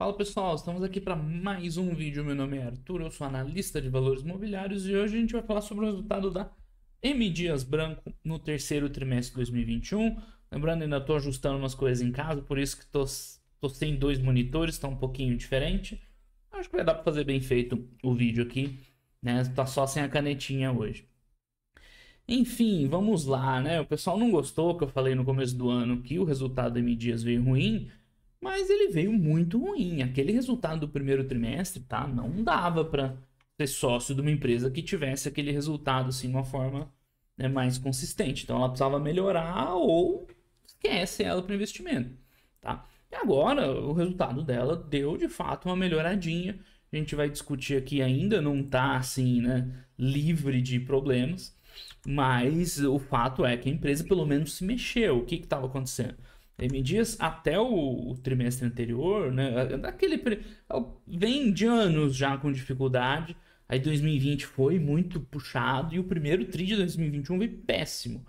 Fala pessoal, estamos aqui para mais um vídeo. Meu nome é Arthur, eu sou analista de valores imobiliários e hoje a gente vai falar sobre o resultado da M Dias Branco no terceiro trimestre de 2021. Lembrando, ainda estou ajustando umas coisas em casa, por isso que estou sem dois monitores, está um pouquinho diferente. Acho que vai dar para fazer bem feito o vídeo aqui, né? Tá só sem a canetinha hoje. Enfim, vamos lá, né? O pessoal não gostou que eu falei no começo do ano que o resultado da M Dias veio ruim. Mas ele veio muito ruim. Aquele resultado do primeiro trimestre, tá? Não dava para ser sócio de uma empresa que tivesse aquele resultado assim de uma forma né, mais consistente. Então ela precisava melhorar ou esquece ela para investimento, tá? E agora o resultado dela deu de fato uma melhoradinha. A gente vai discutir aqui ainda não tá assim, né, livre de problemas, mas o fato é que a empresa pelo menos se mexeu. O que que estava acontecendo? M Dias, até o, o trimestre anterior, né? É, é daquele, é vem de anos já com dificuldade. Aí 2020 foi muito puxado e o primeiro TRI de 2021 veio péssimo.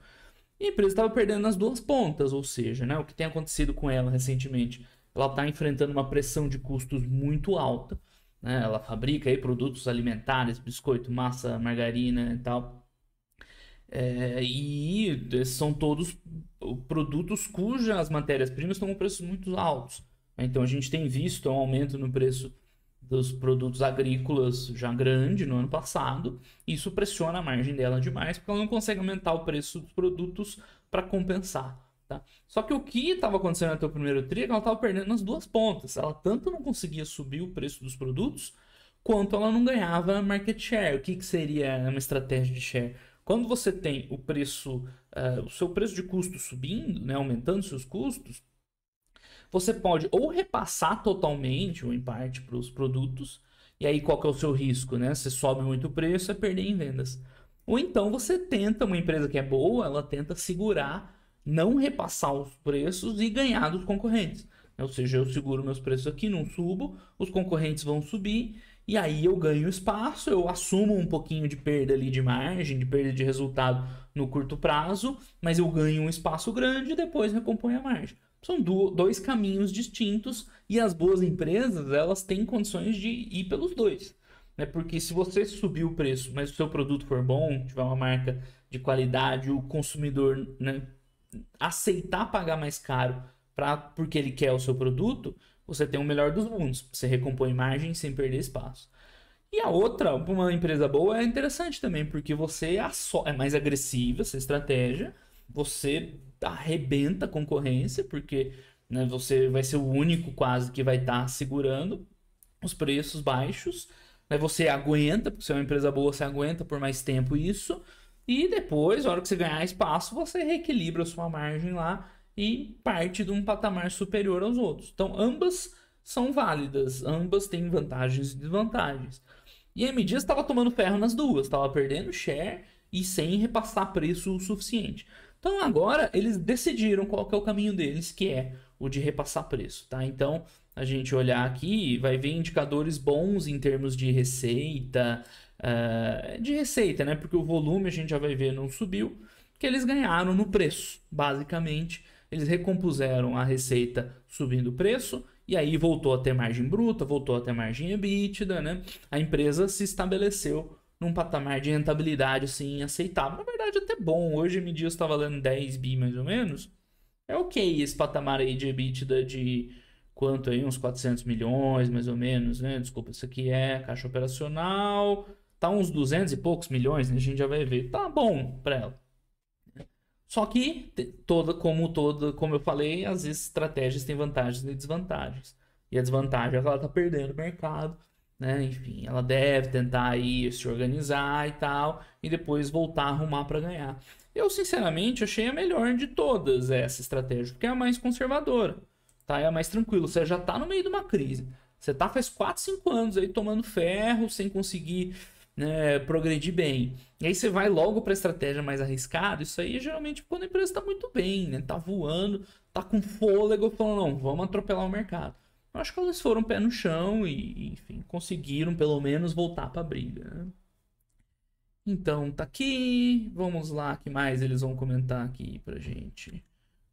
E a empresa estava perdendo nas duas pontas, ou seja, né, o que tem acontecido com ela recentemente. Ela está enfrentando uma pressão de custos muito alta. Né? Ela fabrica aí produtos alimentares, biscoito, massa, margarina e tal. É, e são todos produtos cujas matérias-primas estão com preços muito altos. Né? Então a gente tem visto um aumento no preço dos produtos agrícolas já grande no ano passado. Isso pressiona a margem dela demais, porque ela não consegue aumentar o preço dos produtos para compensar. Tá? Só que o que estava acontecendo até o primeiro tri é que ela estava perdendo nas duas pontas. Ela tanto não conseguia subir o preço dos produtos, quanto ela não ganhava market share. O que, que seria uma estratégia de share? Quando você tem o preço, uh, o seu preço de custo subindo, né, aumentando seus custos, você pode ou repassar totalmente ou em parte para os produtos, e aí qual que é o seu risco, né? Você sobe muito o preço, é perder em vendas. Ou então você tenta, uma empresa que é boa, ela tenta segurar, não repassar os preços e ganhar dos concorrentes. Ou seja, eu seguro meus preços aqui, não subo, os concorrentes vão subir e aí eu ganho espaço, eu assumo um pouquinho de perda ali de margem, de perda de resultado no curto prazo, mas eu ganho um espaço grande e depois recomponho a margem. São do, dois caminhos distintos e as boas empresas, elas têm condições de ir pelos dois. Né? Porque se você subir o preço, mas o seu produto for bom, tiver uma marca de qualidade, o consumidor né, aceitar pagar mais caro pra, porque ele quer o seu produto, você tem o melhor dos mundos. Você recompõe margem sem perder espaço. E a outra, uma empresa boa, é interessante também, porque você é mais agressiva, essa estratégia, você arrebenta a concorrência, porque né, você vai ser o único quase que vai estar tá segurando os preços baixos. Né, você aguenta, porque se é uma empresa boa, você aguenta por mais tempo isso. E depois, na hora que você ganhar espaço, você reequilibra a sua margem lá e parte de um patamar superior aos outros. Então, ambas são válidas, ambas têm vantagens e desvantagens. E a Medias estava tomando ferro nas duas, estava perdendo share e sem repassar preço o suficiente. Então agora eles decidiram qual que é o caminho deles, que é o de repassar preço, tá? Então a gente olhar aqui vai ver indicadores bons em termos de receita, uh, de receita, né? Porque o volume a gente já vai ver não subiu, que eles ganharam no preço, basicamente eles recompuseram a receita subindo o preço e aí voltou a ter margem bruta, voltou a ter margem EBITDA, né? A empresa se estabeleceu num patamar de rentabilidade assim aceitável. Na verdade, até bom. Hoje em dia está valendo 10 bi mais ou menos. É ok esse patamar aí de EBITDA de quanto aí? Uns 400 milhões mais ou menos, né? Desculpa, isso aqui é caixa operacional. Tá uns 200 e poucos milhões, né? A gente já vai ver. Tá bom para ela. Só que, toda, como toda, como eu falei, as estratégias têm vantagens e desvantagens. E a desvantagem é que ela está perdendo o mercado, né? Enfim, ela deve tentar aí se organizar e tal, e depois voltar a arrumar para ganhar. Eu, sinceramente, achei a melhor de todas essa estratégia, porque é a mais conservadora, tá? É a mais tranquila. Você já está no meio de uma crise. Você está faz 4, 5 anos aí tomando ferro, sem conseguir né, progredir bem. E aí você vai logo para estratégia mais arriscada. Isso aí geralmente quando a empresa está muito bem, né? Tá voando, tá com fôlego, falando, não, vamos atropelar o mercado. Eu acho que eles foram pé no chão e, enfim, conseguiram pelo menos voltar para a briga. Né. Então tá aqui, vamos lá, que mais eles vão comentar aqui para gente?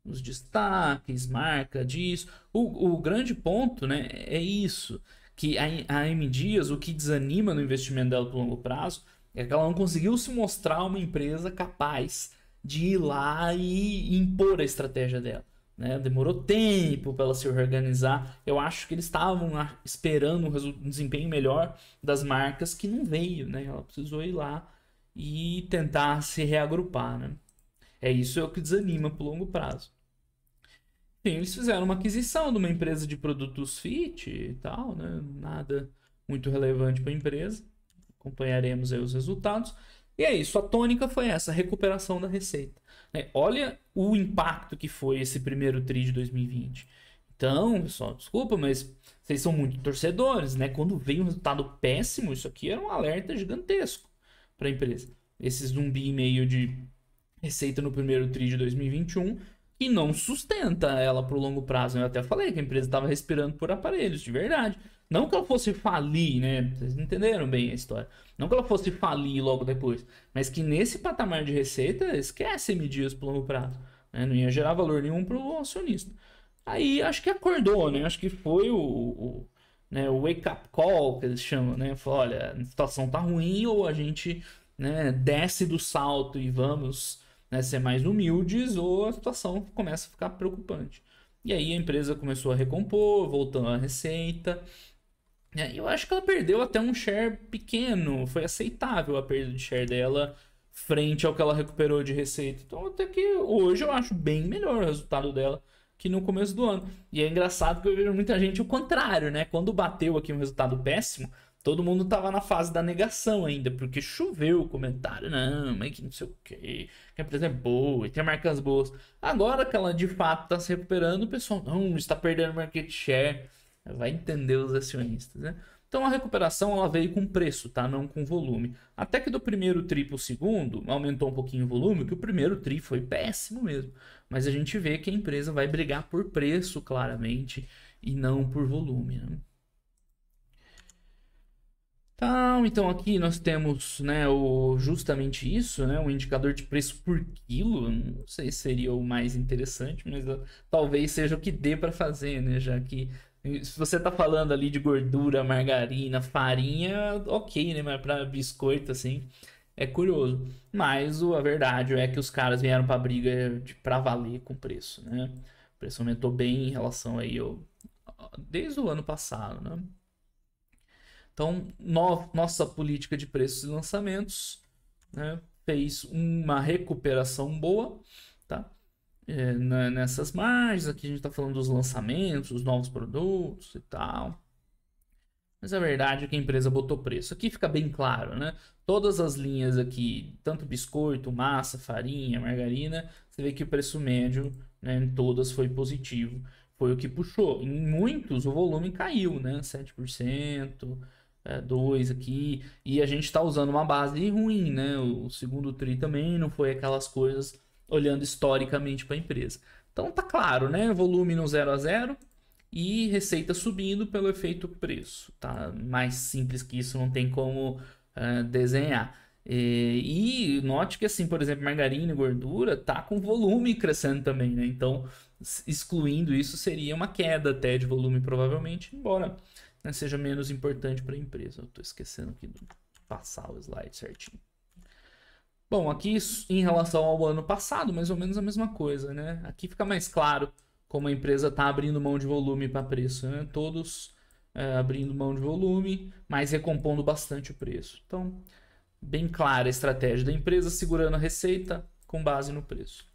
Os destaques, marca disso. O, o grande ponto, né, é isso que a AmDias o que desanima no investimento dela para longo prazo, é que ela não conseguiu se mostrar uma empresa capaz de ir lá e impor a estratégia dela. Né? Demorou tempo para ela se organizar. Eu acho que eles estavam esperando um desempenho melhor das marcas que não veio. Né? Ela precisou ir lá e tentar se reagrupar. Né? É isso é o que desanima para longo prazo. Sim, eles fizeram uma aquisição de uma empresa de produtos fit e tal, né? Nada muito relevante para a empresa. Acompanharemos aí os resultados. E é isso, a tônica foi essa, recuperação da receita. Né? Olha o impacto que foi esse primeiro TRI de 2020. Então, pessoal, desculpa, mas vocês são muito torcedores, né? Quando veio um resultado péssimo, isso aqui era um alerta gigantesco para a empresa. Esse zumbi meio de receita no primeiro TRI de 2021 que não sustenta ela pro longo prazo. Eu até falei que a empresa estava respirando por aparelhos, de verdade. Não que ela fosse falir, né? Vocês entenderam bem a história. Não que ela fosse falir logo depois, mas que nesse patamar de receita, esquece medidas pro longo prazo. Né? Não ia gerar valor nenhum pro acionista. Aí acho que acordou, né? Acho que foi o, o, né, o wake up call que eles chamam, né? Falou, olha, a situação tá ruim ou a gente né, desce do salto e vamos né, ser mais humildes ou a situação começa a ficar preocupante. E aí a empresa começou a recompor, voltando à receita. Né, eu acho que ela perdeu até um share pequeno, foi aceitável a perda de share dela frente ao que ela recuperou de receita. Então até que hoje eu acho bem melhor o resultado dela que no começo do ano. E é engraçado que eu vejo muita gente o contrário, né? Quando bateu aqui um resultado péssimo, todo mundo tava na fase da negação ainda, porque choveu o comentário, não, mas que não sei o que, que a empresa é boa, e tem marcas boas. Agora que ela de fato tá se recuperando, o pessoal, não, está perdendo market share, vai entender os acionistas, né? Então a recuperação ela veio com preço, tá? Não com volume. Até que do primeiro tri para o segundo aumentou um pouquinho o volume, que o primeiro tri foi péssimo mesmo. Mas a gente vê que a empresa vai brigar por preço claramente e não por volume. Né? Então, então aqui nós temos né, o, justamente isso, né, um indicador de preço por quilo. Não sei se seria o mais interessante, mas ah, talvez seja o que dê para fazer, né? Já que eh, se você tá falando ali de gordura, margarina, farinha, ok, né? Mas para biscoito, assim, é curioso. Mas o, a verdade é que os caras vieram para briga de, valer com preço, né? O preço aumentou bem em relação aí ao, desde o ano passado, né? Então, no, nossa política de preços e lançamentos né, fez uma recuperação boa tá? É, né, nessas margens. Aqui a gente está falando dos lançamentos, os novos produtos e tal. Mas a verdade é que a empresa botou preço. Aqui fica bem claro, né? Todas as linhas aqui, tanto biscoito, massa, farinha, margarina, você vê que o preço médio né, em todas foi positivo. Foi o que puxou. Em muitos o volume caiu, né? 7%, é, dois aqui. E a gente está usando uma base ruim, né? O, segundo TRI também não foi aquelas coisas olhando historicamente para a empresa. Então tá claro, né? Volume no 0 a 0 e receita subindo pelo efeito preço. Tá mais simples que isso, não tem como uh, desenhar. E, e, note que assim, por exemplo, margarina e gordura tá com volume crescendo também, né? Então, excluindo isso seria uma queda até de volume provavelmente, embora né, seja menos importante para a empresa. estou esquecendo aqui de passar o slide certinho. Bom, aqui em relação ao ano passado, mais ou menos a mesma coisa, né? Aqui fica mais claro como a empresa está abrindo mão de volume para preço, né? Todos é, abrindo mão de volume, mas recompondo bastante o preço. Então, bem clara a estratégia da empresa segurando a receita com base no preço.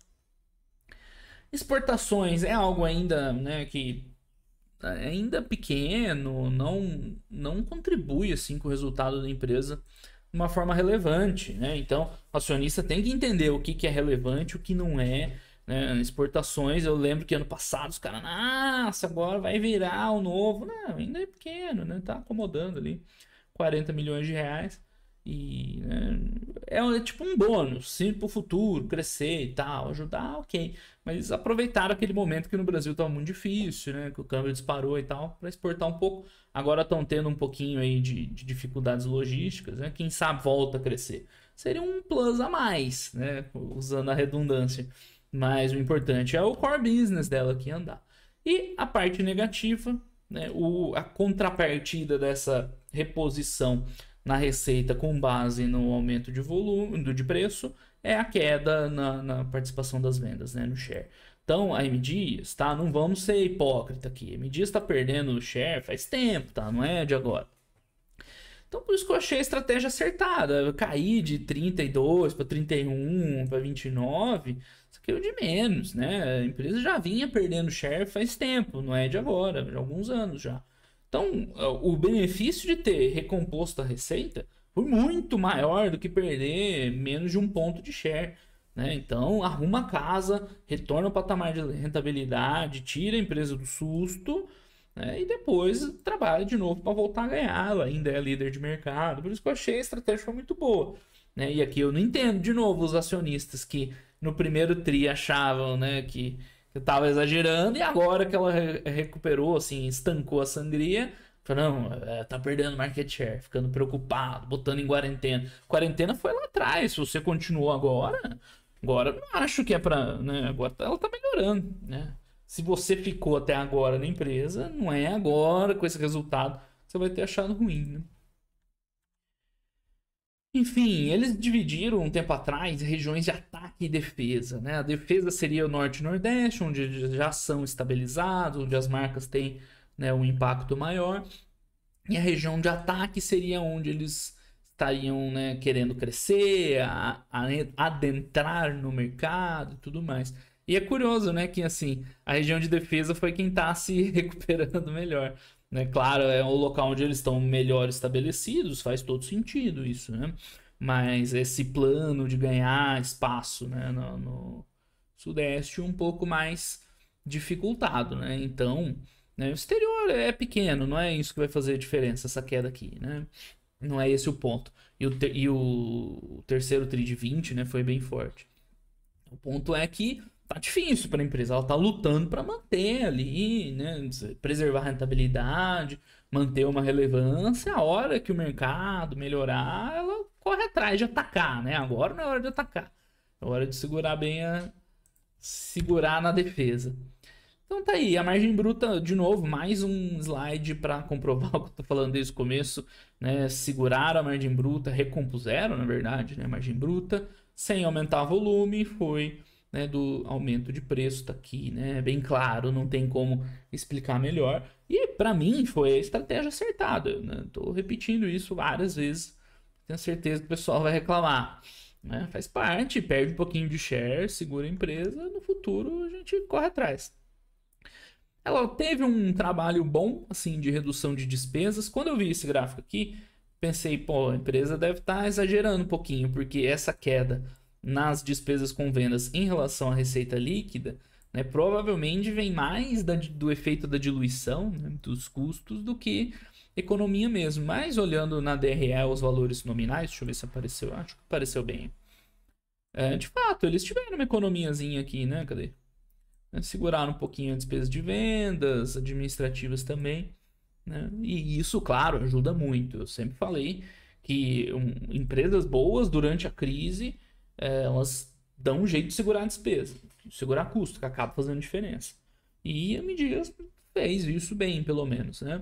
Exportações é algo ainda né, que ainda pequeno, não, não contribui assim com o resultado da empresa de uma forma relevante, né? Então, o acionista tem que entender o que, que é relevante, o que não é. Né? Exportações, eu lembro que ano passado os caras, nossa, agora vai virar o novo. Não, ainda é pequeno, né? Tá acomodando ali 40 milhões de reais. E né, é, é, tipo um bônus, para pro futuro, crescer e tal, ajudar, ok. Mas aproveitaram aquele momento que no Brasil estava muito difícil, né? Que o câmbio disparou e tal, para exportar um pouco. Agora estão tendo um pouquinho aí de, de, dificuldades logísticas, né? Quem sabe volta a crescer. Seria um plus a mais, né? Usando a redundância. Mas o importante é o core business dela que andar. E a parte negativa, né? O, a contrapartida dessa reposição na receita com base no aumento de volume, de preço, é a queda na, na participação das vendas, né, no share. Então, a MD está Não vamos ser hipócrita aqui. A M está perdendo o share faz tempo, tá? Não é de agora. Então, por isso que eu achei a estratégia acertada. Eu caí de 32 para 31 para 29, isso é o de menos, né? A empresa já vinha perdendo share faz tempo, não é de agora, de alguns anos já. Então, é, o benefício de ter recomposto a receita foi muito maior do que perder menos de um ponto de share. Né? Então, arruma a casa, retorna o patamar de rentabilidade, tira a empresa do susto né? e depois trabalha de novo para voltar a ganhar. Ela ainda é líder de mercado, por isso que eu achei a estratégia muito boa. Né? E aqui eu não entendo de novo os acionistas que no primeiro TRI achavam né, que que tava exagerando, e agora que ela re recuperou, assim, estancou a sangria, falou, não, é, tá perdendo market share, ficando preocupado, botando em quarentena. Quarentena foi lá atrás, se você continuou agora, agora não acho que é pra, né, agora tá, ela tá melhorando, né. Se você ficou até agora na empresa, não é agora com esse resultado, você vai ter achado ruim, né? Enfim, eles dividiram um tempo atrás regiões de ataque e defesa. Né? A defesa seria o norte e nordeste, onde já são estabilizados, onde as marcas têm né, um impacto maior. E a região de ataque seria onde eles estariam né, querendo crescer, a, a adentrar no mercado e tudo mais. E é curioso, né, que assim, a região de defesa foi quem está se recuperando melhor. Né? Claro, é o local onde eles estão melhor estabelecidos, faz todo sentido isso, né? Mas esse plano de ganhar espaço né, no, no Sudeste é um pouco mais dificultado, né? Então, né, o exterior é pequeno, não é isso que vai fazer a diferença, essa queda aqui, né? Não é esse o ponto. E o, ter, e o terceiro tri de 20 né, foi bem forte. O ponto é que tá difícil para a empresa, ela tá lutando para manter ali, né, preservar a rentabilidade, manter uma relevância. A hora que o mercado melhorar, ela corre atrás de atacar, né? Agora não é hora de atacar. É hora de segurar bem a segurar na defesa. Então tá aí, a margem bruta, de novo, mais um slide para comprovar o que eu tô falando desde o começo, né? Seguraram a margem bruta, recompuseram, na verdade, né, a margem bruta, sem aumentar volume, foi né, do aumento de preço está aqui, né? Bem claro, não tem como explicar melhor. E para mim foi a estratégia acertada. Né? repetindo isso várias vezes. Tenho certeza que o pessoal vai reclamar. Né? Faz parte, perde um pouquinho de share, segura a empresa, no futuro a gente corre atrás. Ela teve um trabalho bom, assim, de redução de despesas. Quando eu vi esse gráfico aqui, pensei, pô, a empresa deve estar tá exagerando um pouquinho, porque essa queda nas despesas com vendas em relação à receita líquida, né, provavelmente vem mais da, do efeito da diluição né, dos custos do que economia mesmo. Mas olhando na DRE os valores nominais, deixa eu ver se apareceu. Acho que apareceu bem. É, de fato, eles tiveram uma economiazinha aqui, né? Cadê? É, seguraram um pouquinho a despesa de vendas, administrativas também. Né? E isso, claro, ajuda muito. Eu sempre falei que um, empresas boas durante a crise é, elas dão um jeito de segurar a despesa, segurar custo, que acaba fazendo diferença. E a medida fez isso bem, pelo menos, né?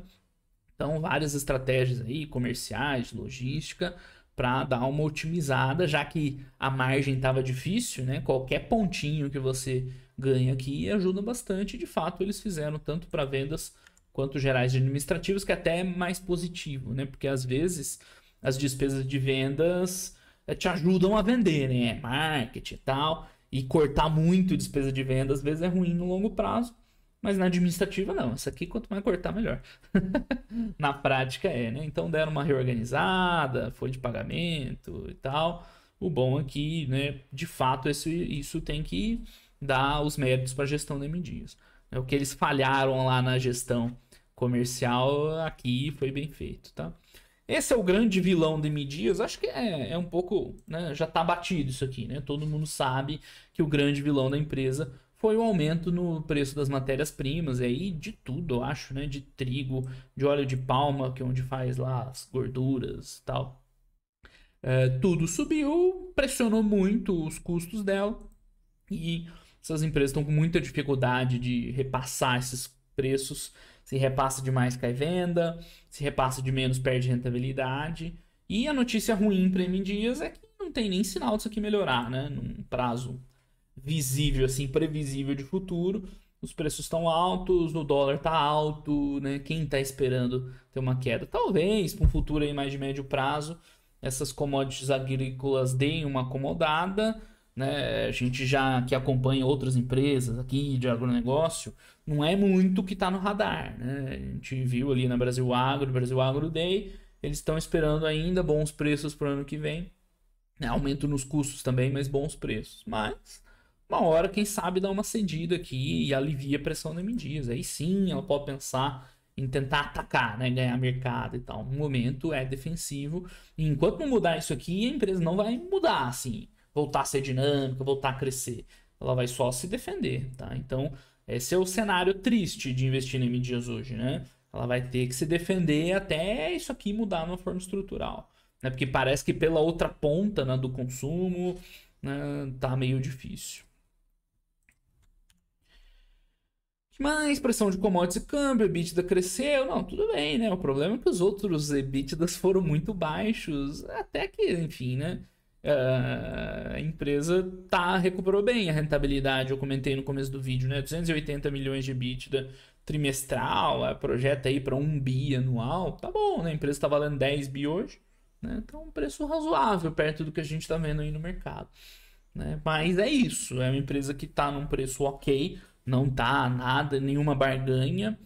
Então, várias estratégias aí, comerciais, logística, para dar uma otimizada, já que a margem estava difícil, né? Qualquer pontinho que você ganha aqui ajuda bastante. De fato, eles fizeram tanto para vendas quanto gerais administrativos, que até é mais positivo, né? Porque às vezes as despesas de vendas eh, te ajudam a vender, né? Marketing e tal. E cortar muito despesa de venda às vezes é ruim no longo prazo. Mas na administrativa, não. Essa aqui, quanto mais cortar, melhor. na prática, é, né? Então, deram uma reorganizada, foi de pagamento e tal. O bom aqui, é né? De fato, esse, isso tem que dar os méritos para a gestão de MDias. Né? O que eles falharam lá na gestão comercial, aqui foi bem feito, tá? Esse é o grande vilão de Midias. Acho que é, é um pouco. Né, já está batido isso aqui, né? Todo mundo sabe que o grande vilão da empresa foi o aumento no preço das matérias-primas aí de tudo, eu acho, né? De trigo, de óleo de palma, que é onde faz lá as gorduras e tal. É, tudo subiu, pressionou muito os custos dela e essas empresas estão com muita dificuldade de repassar esses preços se repassa demais, cai venda. Se repassa de menos, perde rentabilidade. E a notícia ruim para M Dias é que não tem nem sinal disso aqui melhorar, né? Num prazo visível, assim, previsível de futuro. Os preços estão altos, o dólar está alto, né? Quem está esperando ter uma queda? Talvez, para um futuro aí mais de médio prazo, essas commodities agrícolas deem uma acomodada, né? A gente já que acompanha outras empresas aqui de agronegócio, não é muito que está no radar, né? A gente viu ali na Brasil Agro, Brasil Agro Day, eles estão esperando ainda bons preços para o ano que vem, né? aumento nos custos também, mas bons preços. Mas uma hora, quem sabe, dá uma cedida aqui e alivia a pressão da Midias. Aí sim ela pode pensar em tentar atacar, né? ganhar mercado e tal. No momento é defensivo. E enquanto não mudar isso aqui, a empresa não vai mudar assim voltar a ser dinâmica, voltar a crescer. Ela vai só se defender, tá? Então, esse é o cenário triste de investir em mídias hoje, né? Ela vai ter que se defender até isso aqui mudar de forma estrutural. Né? Porque parece que pela outra ponta né, do consumo né, tá meio difícil. Mas pressão de commodities e câmbio, EBITDA cresceu, não, tudo bem, né? O problema é que os outros EBITDAs foram muito baixos, até que, enfim, né? Ah, a empresa tá recuperou bem a rentabilidade, eu comentei no começo do vídeo, né? 280 milhões de EBITDA trimestral, é projeta aí para 1 bi anual, tá bom, né? A empresa está valendo 10 bi hoje, né? Então um preço razoável perto do que a gente está vendo aí no mercado, né? Mas é isso, é uma empresa que está num preço ok, não tá nada, nenhuma barganha.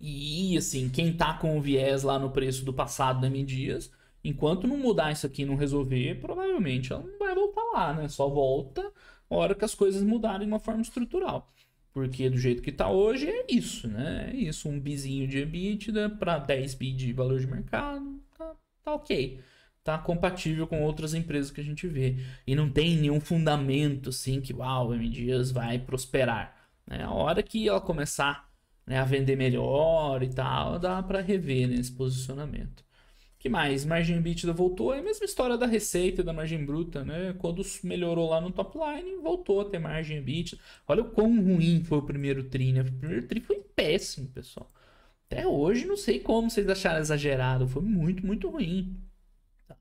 E assim, quem tá com o viés lá no preço do passado da né, Dias Enquanto não mudar isso aqui e não resolver, provavelmente ela não vai voltar lá, né? Só volta a hora que as coisas mudarem de uma forma estrutural. Porque do jeito que está hoje é isso, né? É isso, um bizinho de EBITDA para 10 bi de valor de mercado, tá, tá ok. Tá compatível com outras empresas que a gente vê. E não tem nenhum fundamento assim que uau, o M Dias vai prosperar. Né? A hora que ela começar né, a vender melhor e tal, dá para rever né, posicionamento que mais? Margem EBITDA voltou, é a mesma história da receita da margem bruta, né? Quando melhorou lá no top line, voltou a ter margem EBITDA. Olha o quão ruim foi o primeiro tri, né? O primeiro tri foi péssimo, pessoal. Até hoje não sei como vocês acharam exagerado, foi muito, muito ruim. Tá.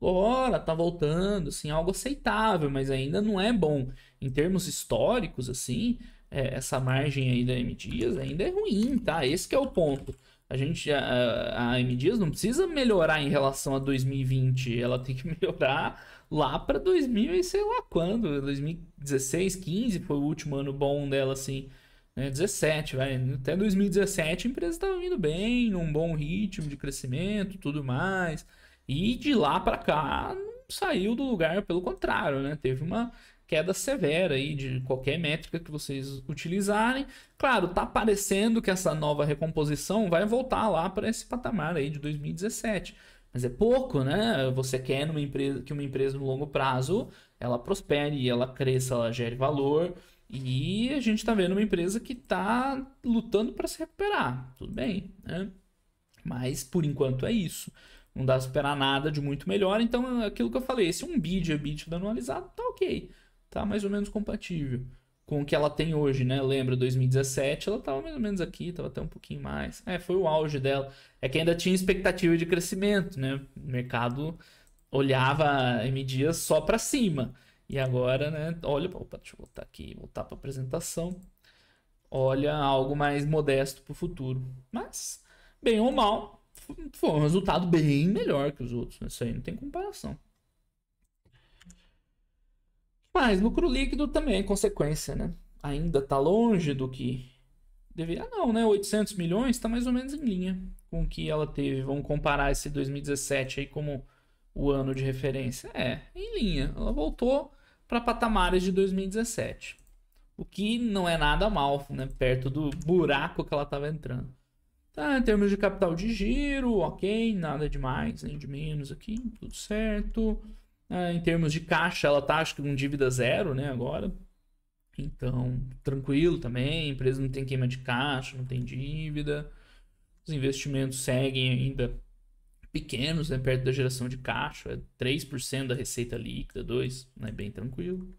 Agora tá voltando, assim, algo aceitável, mas ainda não é bom. Em termos históricos, assim, é, essa margem aí da M Dias ainda é ruim, tá? Esse é o ponto. A gente, a, a MDS não precisa melhorar em relação a 2020, ela tem que melhorar lá para 2000 e sei lá quando, 2016, 15 foi o último ano bom dela assim, né? 17, vai, até 2017 a empresa estava indo bem, num bom ritmo de crescimento, tudo mais. E de lá para cá não saiu do lugar, pelo contrário, né? Teve uma queda severa aí de qualquer métrica que vocês utilizarem. Claro, tá parecendo que essa nova recomposição vai voltar lá para esse patamar aí de 2017. Mas é pouco, né? Você quer numa empresa, que uma empresa no longo prazo ela prospere, ela cresça, ela gere valor. E a gente está vendo uma empresa que está lutando para se recuperar. Tudo bem, né? Mas por enquanto é isso. Não dá para esperar nada de muito melhor. Então, é aquilo que eu falei, esse um bid, bid anualizado, tá ok tá mais ou menos compatível com o que ela tem hoje, né? Lembra, 2017 ela tava mais ou menos aqui, tava até um pouquinho mais. É, foi o auge dela. É que ainda tinha expectativa de crescimento, né? O mercado olhava e media só para cima. E agora, né? Olha, opa, deixa eu voltar aqui, voltar para apresentação. Olha algo mais modesto para o futuro. Mas, bem ou mal, foi um resultado bem melhor que os outros. Né? Isso aí não tem comparação. Mas lucro líquido também é consequência, né? Ainda está longe do que deveria. Ah, não, né? 800 milhões está mais ou menos em linha com o que ela teve. Vamos comparar esse 2017 aí como o ano de referência. É, em linha. Ela voltou para patamares de 2017. O que não é nada mal, né? Perto do buraco que ela estava entrando. Tá, em termos de capital de giro, ok, nada demais, nem de menos aqui, tudo certo. Ah, em termos de caixa, ela tá acho que com dívida zero, né, agora. Então, tranquilo também, a empresa não tem queima de caixa, não tem dívida. Os investimentos seguem ainda pequenos, né, perto da geração de caixa, é 3% da receita líquida, 2, né, bem tranquilo.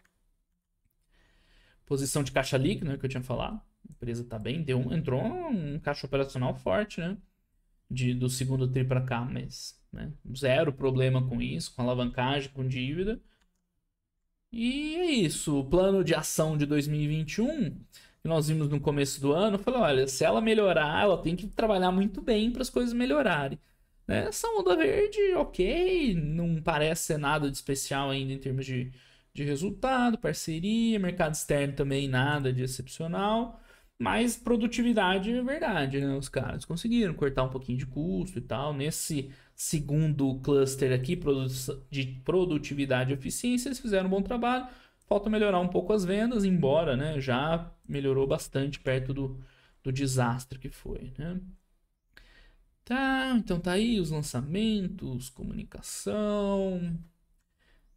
Posição de caixa líquida, né, que eu tinha falado. A empresa tá bem, deu, entrou um caixa operacional forte, né? de, do segundo tri para cá, mas né, zero problema com isso, com alavancagem, com dívida. E é isso, o plano de ação de 2021 que nós vimos no começo do ano, falou, olha, se ela melhorar, ela tem que trabalhar muito bem para as coisas melhorarem. Né? Essa onda verde, ok, não parece ser nada de especial ainda em termos de, de resultado, parceria, mercado externo também nada de excepcional. Mas produtividade é verdade, né? Os caras conseguiram cortar um pouquinho de custo e tal. Nesse segundo cluster aqui, de produtividade e eficiência, eles fizeram um bom trabalho. Falta melhorar um pouco as vendas, embora né, já melhorou bastante perto do, do desastre que foi. Né? Tá, então tá aí os lançamentos, comunicação,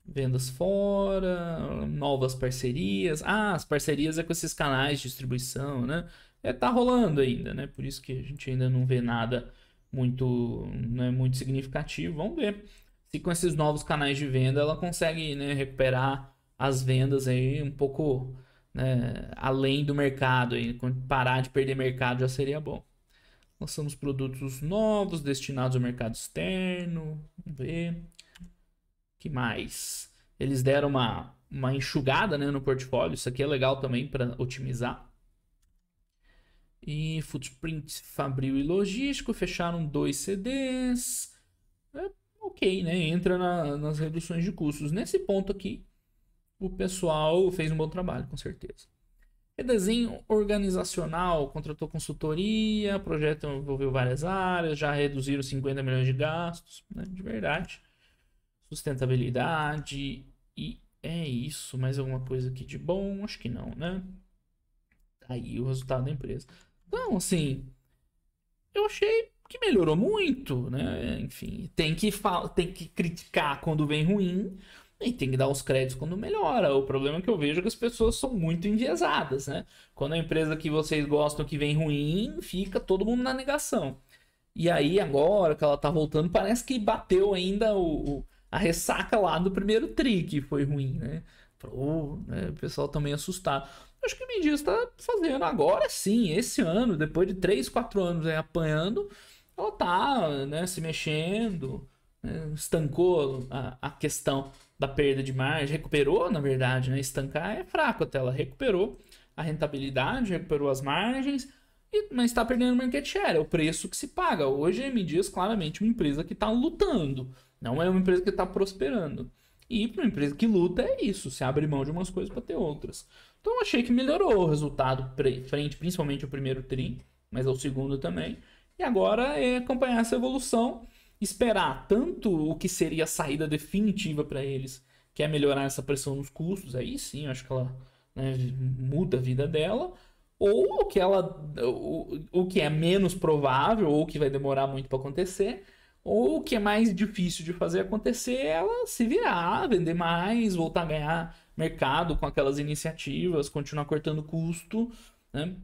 vendas fora, novas parcerias. Ah, as parcerias é com esses canais de distribuição, né? É, tá rolando ainda, né? Por isso que a gente ainda não vê nada muito, né, muito significativo. Vamos ver se com esses novos canais de venda ela consegue né, recuperar as vendas aí um pouco né, além do mercado. Aí. Parar de perder mercado já seria bom. Lançamos produtos novos destinados ao mercado externo. Vamos ver que mais? Eles deram uma, uma enxugada né, no portfólio. Isso aqui é legal também para otimizar. E footprint fabril e logístico fecharam dois CDs. É, ok, né? Entra na, nas reduções de custos. Nesse ponto aqui, o pessoal fez um bom trabalho, com certeza. Redesenho organizacional, contratou consultoria, projeto envolveu várias áreas, já reduziram 50 milhões de gastos, né? de verdade sustentabilidade e é isso. Mais alguma coisa aqui de bom? Acho que não, né? Tá aí o resultado da empresa. Então, assim, eu achei que melhorou muito, né? Enfim, tem que, tem que criticar quando vem ruim e tem que dar os créditos quando melhora. O problema é que eu vejo é que as pessoas são muito enviesadas, né? Quando a empresa que vocês gostam que vem ruim, fica todo mundo na negação. E aí, agora que ela tá voltando, parece que bateu ainda o, o a ressaca lá do primeiro tri que foi ruim, né? né? O pessoal também tá assustado. Acho que o Mendes está fazendo agora sim, esse ano, depois de 3, 4 anos aí, apanhando, ela tá né, se mexendo, né? estancou a, a questão da perda de margem, recuperou, na verdade, né? Estancar é fraco até, ela recuperou a rentabilidade, recuperou as margens, e, mas está perdendo market share, é o preço que se paga. Hoje a MDias é claramente uma empresa que está lutando, não é uma empresa que está prosperando. E para uma empresa que luta é isso, se abre mão de umas coisas para ter outras. Então eu achei que melhorou o resultado frente, principalmente o primeiro tri, mas ao é segundo também. E agora é acompanhar essa evolução, esperar tanto o que seria a saída definitiva para eles, que é melhorar essa pressão nos custos, aí sim, acho que ela né, muda a vida dela, ou o que ela, o, o que é menos provável ou que vai demorar muito para acontecer, ou o que é mais difícil de fazer acontecer é ela se virar, vender mais, voltar a ganhar mercado com aquelas iniciativas, continuar cortando custo, né?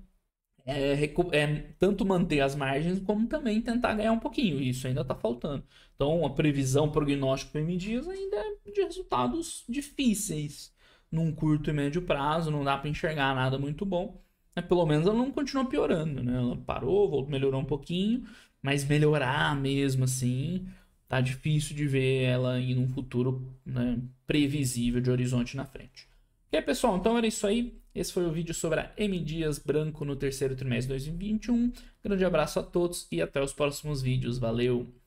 É, é, tanto manter as margens como também tentar ganhar um pouquinho. Isso ainda está faltando. Então, a previsão, prognóstico em dias ainda é de resultados difíceis num curto e médio prazo. Não dá para enxergar nada muito bom. Né? Pelo menos ela não continua piorando. Né? Ela parou, voltou, melhorou um pouquinho mas melhorar mesmo assim, tá difícil de ver ela em um futuro né, previsível de horizonte na frente. E aí, pessoal, então era isso aí. Esse foi o vídeo sobre a M Dias Branco no terceiro trimestre de 2021. Grande abraço a todos e até os próximos vídeos. Valeu!